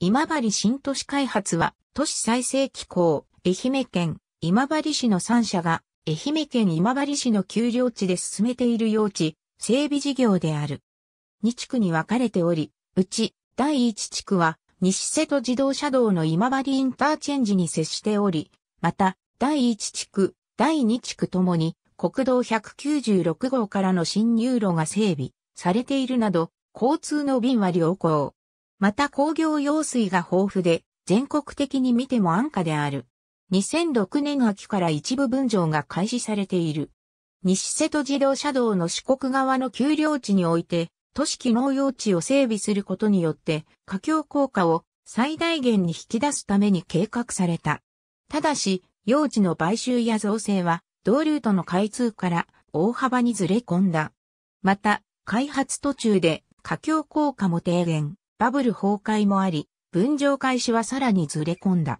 今治新都市開発は、都市再生機構、愛媛県、今治市の3社が、愛媛県今治市の丘陵地で進めている用地、整備事業である。2地区に分かれており、うち、第1地区は、西瀬戸自動車道の今治インターチェンジに接しており、また、第1地区、第2地区ともに、国道196号からの新入路が整備されているなど、交通の便は良好。また工業用水が豊富で、全国的に見ても安価である。2006年秋から一部分譲が開始されている。西瀬戸自動車道の四国側の丘陵地において、都市機能用地を整備することによって、過強効果を最大限に引き出すために計画された。ただし、用地の買収や造成は、同ルートの開通から大幅にずれ込んだ。また、開発途中で過強効果も低減。バブル崩壊もあり、分譲開始はさらにずれ込んだ。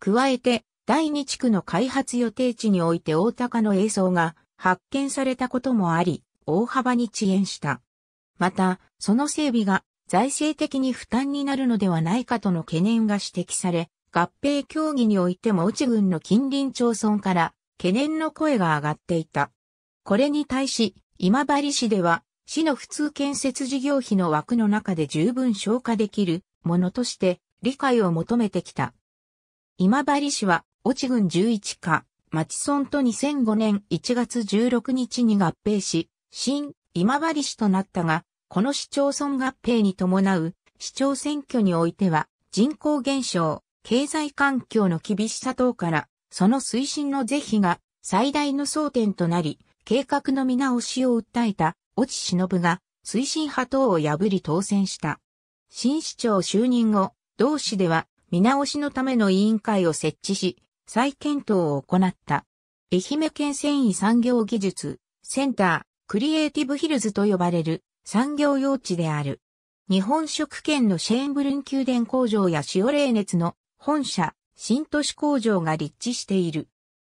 加えて、第二地区の開発予定地において大高の映像が発見されたこともあり、大幅に遅延した。また、その整備が財政的に負担になるのではないかとの懸念が指摘され、合併協議においても内郡の近隣町村から懸念の声が上がっていた。これに対し、今治市では市の普通建設事業費の枠の中で十分消化できるものとして理解を求めてきた。今治市は、越智郡11課、町村と2005年1月16日に合併し、新今治市となったが、この市町村合併に伴う市長選挙においては、人口減少、経済環境の厳しさ等から、その推進の是非が最大の争点となり、計画の見直しを訴えた越智忍が、推進派等を破り当選した。新市長就任後、同市では見直しのための委員会を設置し、再検討を行った。愛媛県繊維産業技術センタークリエイティブヒルズと呼ばれる産業用地である。日本食圏のシェーンブルン宮殿工場や塩冷熱の本社、新都市工場が立地している。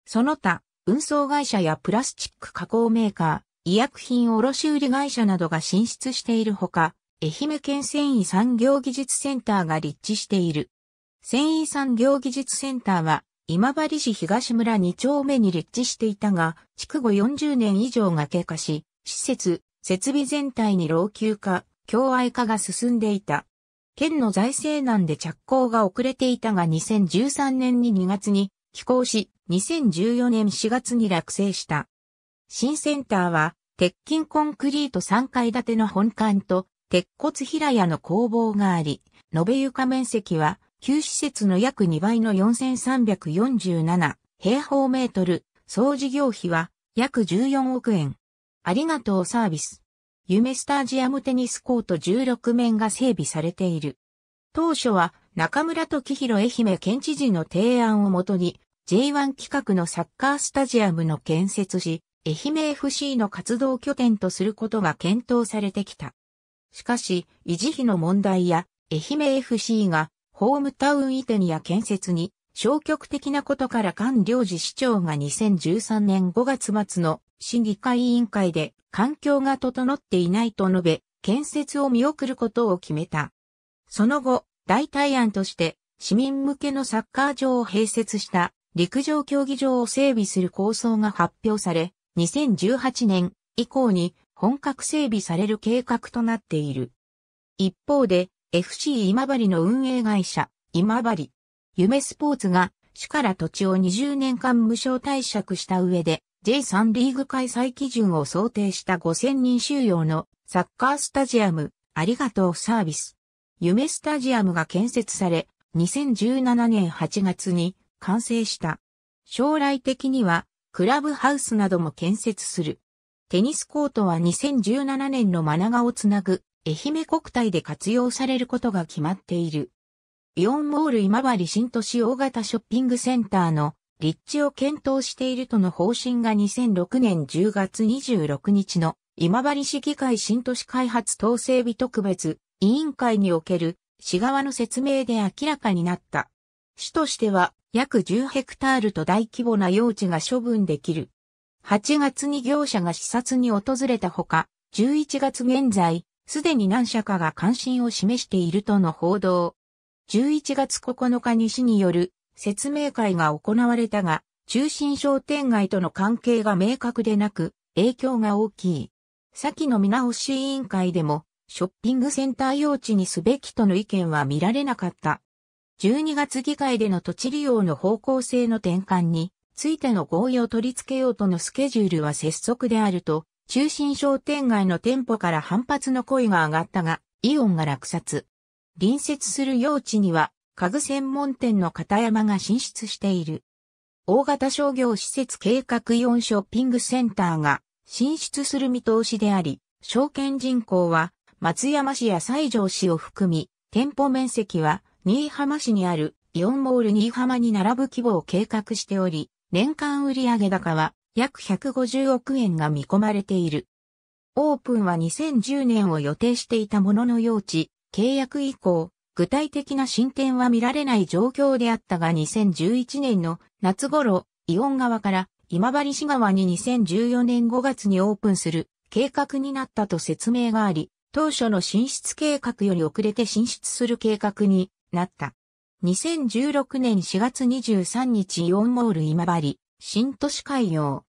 その他、運送会社やプラスチック加工メーカー、医薬品卸売会社などが進出しているほか、愛媛県繊維産業技術センターが立地している。繊維産業技術センターは、今治市東村2丁目に立地していたが、築後40年以上が経過し、施設、設備全体に老朽化、共愛化が進んでいた。県の財政難で着工が遅れていたが2013年に2月に寄港し、2014年4月に落成した。新センターは、鉄筋コンクリート3階建ての本館と、鉄骨平屋の工房があり、延べ床面積は、旧施設の約2倍の4347平方メートル、総事業費は約14億円。ありがとうサービス。夢スタジアムテニスコート16面が整備されている。当初は中村時弘愛媛県知事の提案をもとに J1 企画のサッカースタジアムの建設し、愛媛 FC の活動拠点とすることが検討されてきた。しかし、維持費の問題や、愛媛 FC が、ホームタウン移転や建設に、消極的なことから菅良治市長が2013年5月末の市議会委員会で環境が整っていないと述べ、建設を見送ることを決めた。その後、代替案として市民向けのサッカー場を併設した陸上競技場を整備する構想が発表され、2018年以降に本格整備される計画となっている。一方で FC 今治の運営会社今治夢スポーツが市から土地を20年間無償貸借した上で J3 リーグ開催基準を想定した5000人収容のサッカースタジアムありがとうサービス夢スタジアムが建設され2017年8月に完成した。将来的にはクラブハウスなども建設する。テニスコートは2017年のマナガをつなぐ愛媛国体で活用されることが決まっている。イオンモール今治新都市大型ショッピングセンターの立地を検討しているとの方針が2006年10月26日の今治市議会新都市開発統制日特別委員会における市側の説明で明らかになった。市としては約10ヘクタールと大規模な用地が処分できる。8月に業者が視察に訪れたほか、11月現在、すでに何社かが関心を示しているとの報道。11月9日に市による説明会が行われたが、中心商店街との関係が明確でなく、影響が大きい。先の見直し委員会でも、ショッピングセンター用地にすべきとの意見は見られなかった。12月議会での土地利用の方向性の転換についての合意を取り付けようとのスケジュールは拙速であると、中心商店街の店舗から反発の声が上がったが、イオンが落札。隣接する用地には、家具専門店の片山が進出している。大型商業施設計画イオンショッピングセンターが進出する見通しであり、証券人口は松山市や西条市を含み、店舗面積は新居浜市にあるイオンモール新居浜に並ぶ規模を計画しており、年間売上高は約150億円が見込まれている。オープンは2010年を予定していたものの用地、契約以降、具体的な進展は見られない状況であったが2011年の夏頃、イオン側から今治市側に2014年5月にオープンする計画になったと説明があり、当初の進出計画より遅れて進出する計画になった。2016年4月23日イオンモール今治、新都市海洋。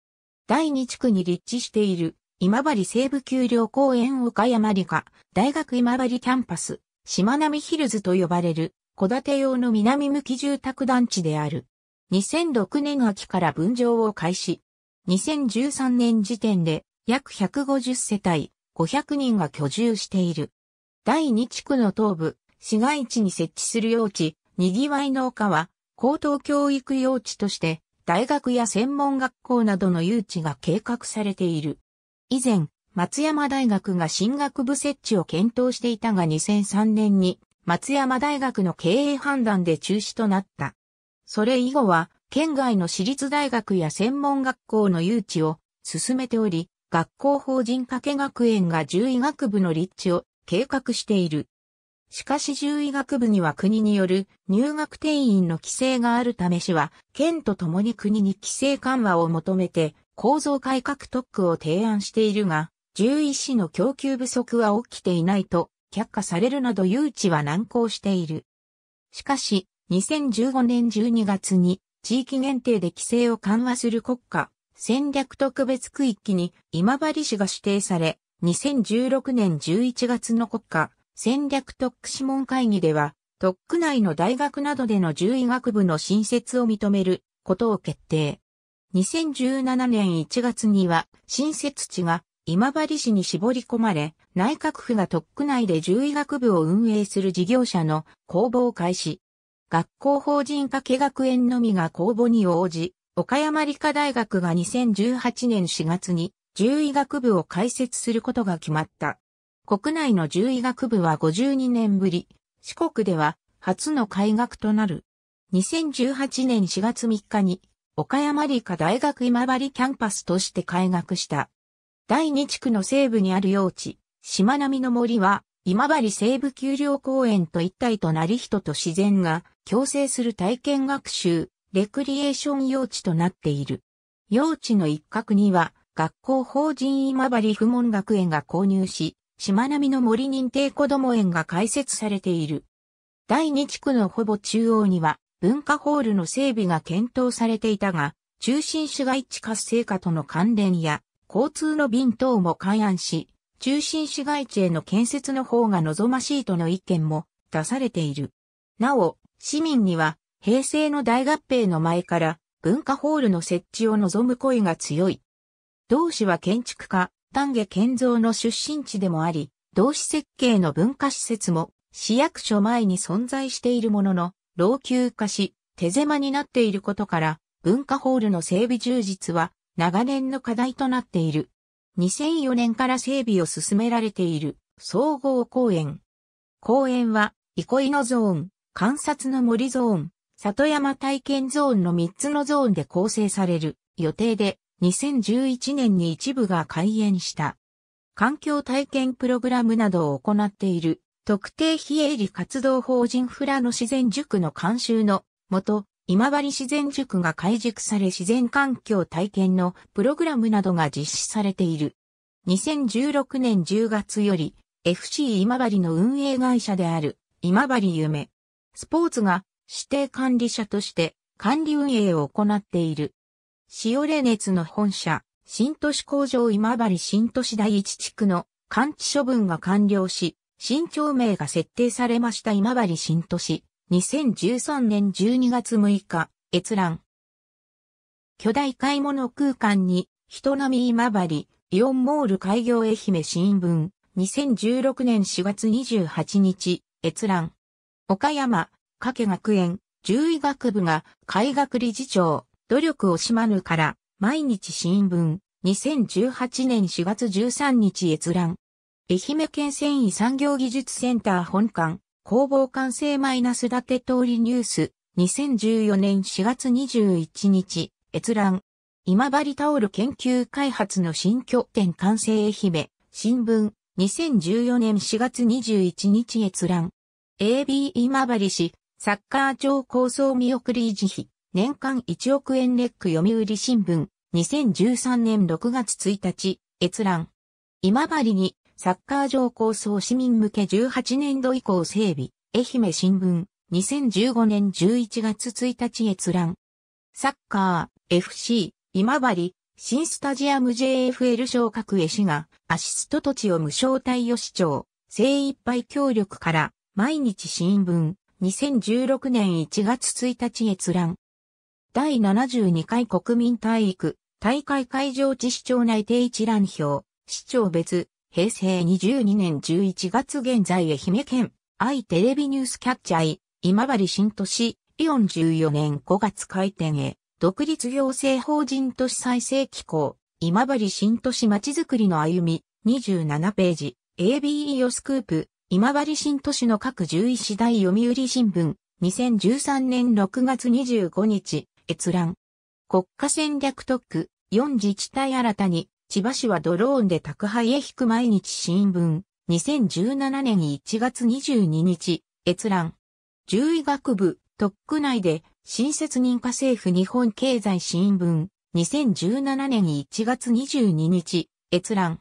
第2地区に立地している、今治西部丘陵公園岡山理科、大学今治キャンパス、しまなみヒルズと呼ばれる、戸建て用の南向き住宅団地である。2006年秋から分譲を開始。2013年時点で約150世帯500人が居住している。第2地区の東部、市街地に設置する用地、にぎわい農家は、高等教育用地として、大学や専門学校などの誘致が計画されている。以前、松山大学が進学部設置を検討していたが2003年に松山大学の経営判断で中止となった。それ以後は県外の私立大学や専門学校の誘致を進めており、学校法人掛学園が獣医学部の立地を計画している。しかし獣医学部には国による入学定員の規制があるため市は、県と共に国に規制緩和を求めて構造改革特区を提案しているが、獣医師の供給不足は起きていないと却下されるなど誘致は難航している。しかし、2015年12月に地域限定で規制を緩和する国家戦略特別区域に今治市が指定され、2016年11月の国家戦略特区諮問会議では、特区内の大学などでの獣医学部の新設を認めることを決定。2017年1月には新設地が今治市に絞り込まれ、内閣府が特区内で獣医学部を運営する事業者の公募を開始。学校法人家計学園のみが公募に応じ、岡山理科大学が2018年4月に獣医学部を開設することが決まった。国内の獣医学部は52年ぶり、四国では初の開学となる。2018年4月3日に、岡山理科大学今治キャンパスとして開学した。第2地区の西部にある用地、島並の森は、今治西部丘陵公園と一体となり人と自然が共生する体験学習、レクリエーション用地となっている。用地の一角には、学校法人今治不問学園が購入し、しまなみの森認定こども園が開設されている。第2地区のほぼ中央には文化ホールの整備が検討されていたが、中心市街地活性化との関連や交通の便等も勘案し、中心市街地への建設の方が望ましいとの意見も出されている。なお、市民には平成の大合併の前から文化ホールの設置を望む声が強い。同市は建築家、丹下健造の出身地でもあり、同志設計の文化施設も市役所前に存在しているものの、老朽化し、手狭になっていることから、文化ホールの整備充実は長年の課題となっている。2004年から整備を進められている総合公園。公園は、憩いのゾーン、観察の森ゾーン、里山体験ゾーンの3つのゾーンで構成される予定で、2011年に一部が開園した。環境体験プログラムなどを行っている特定非営利活動法人フラの自然塾の監修のもと、今治自然塾が開塾され自然環境体験のプログラムなどが実施されている。2016年10月より FC 今治の運営会社である今治夢スポーツが指定管理者として管理運営を行っている。シオレ熱の本社、新都市工場今治新都市第一地区の完治処分が完了し、新町名が設定されました今治新都市、2013年12月6日、閲覧。巨大買い物空間に、人並み今治、イオンモール開業愛媛新聞、2016年4月28日、閲覧。岡山、加計学園、獣医学部が、開学理事長、努力を惜しまぬから、毎日新聞、2018年4月13日閲覧。愛媛県繊維産業技術センター本館、工房完成マイナス立て通りニュース、2014年4月21日、閲覧。今治タオル研究開発の新拠点完成愛媛、新聞、2014年4月21日閲覧。AB 今治市、サッカー庁構想見送り持費。年間1億円レック読売新聞、2013年6月1日、閲覧。今治に、サッカー場構想市民向け18年度以降整備、愛媛新聞、2015年11月1日閲覧。サッカー、FC、今治、新スタジアム JFL 昇格絵師が、アシスト土地を無償対与市長、精一杯協力から、毎日新聞、2016年1月1日閲覧。第72回国民体育、大会会場地市長内定一覧表、市長別、平成22年11月現在愛媛県、愛テレビニュースキャッチャー、今治新都市、イオン14年5月開店へ、独立行政法人都市再生機構、今治新都市まちづくりの歩み、27ページ、ABE をスクープ、今治新都市の各11師大読売新聞、2013年6月25日、閲覧。国家戦略特区、4自治体新たに、千葉市はドローンで宅配へ引く毎日新聞、2017年1月22日、閲覧。獣医学部、特区内で、新設認可政府日本経済新聞、2017年1月22日、閲覧。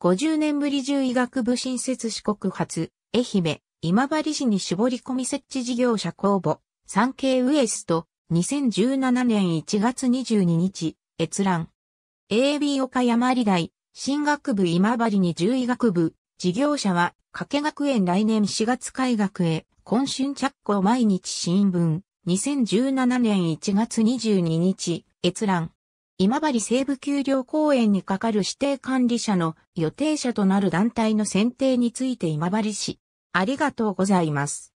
50年ぶり獣医学部新設四国発、愛媛、今治市に絞り込み設置事業者公募、産経ウエスト、2017年1月22日、閲覧。AB 岡山理大、新学部今治に獣医学部、事業者は、加計学園来年4月開学へ、今春着工毎日新聞、2017年1月22日、閲覧。今治西部丘陵公園に係る指定管理者の予定者となる団体の選定について今治市。ありがとうございます。